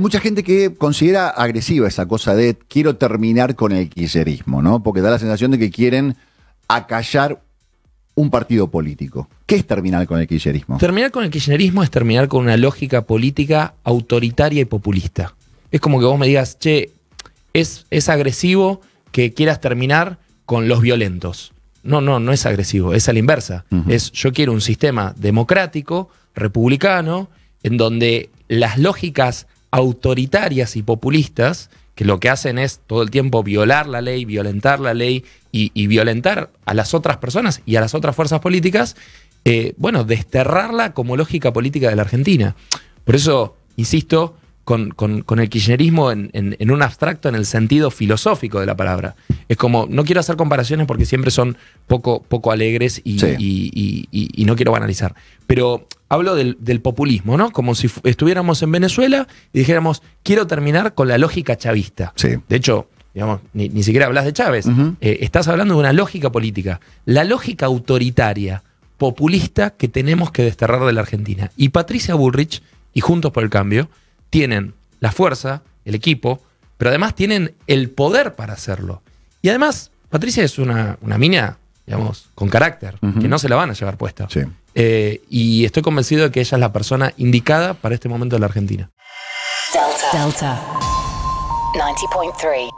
mucha gente que considera agresiva esa cosa de quiero terminar con el kirchnerismo, ¿no? Porque da la sensación de que quieren acallar un partido político. ¿Qué es terminar con el kirchnerismo? Terminar con el kirchnerismo es terminar con una lógica política autoritaria y populista. Es como que vos me digas, che, es, es agresivo que quieras terminar con los violentos. No, no, no es agresivo, es a la inversa. Es yo quiero un sistema democrático, republicano, en donde las lógicas autoritarias y populistas que lo que hacen es todo el tiempo violar la ley, violentar la ley y, violentar a las otras personas y a las otras fuerzas políticas, eh, bueno, desterrarla como lógica política de la Argentina. Por eso, insisto, con, el kirchnerismo en, un abstracto, en el sentido filosófico de la palabra. Es como, no quiero hacer comparaciones porque siempre son poco, poco alegres y, no quiero banalizar. Pero hablo del, populismo, ¿no? Como si estuviéramos en Venezuela y dijéramos, quiero terminar con la lógica chavista. De hecho, digamos, ni, siquiera hablas de Chávez. Eh, estás hablando de una lógica política. La lógica autoritaria, populista que tenemos que desterrar de la Argentina. Y Patricia Bullrich y Juntos por el Cambio tienen la fuerza, el equipo, pero además tienen el poder para hacerlo. Y además, Patricia es una, una mina, digamos, con carácter, que no se la van a llevar puesta. Eh, y estoy convencido de que ella es la persona indicada para este momento de la Argentina. Delta. Delta. 90.3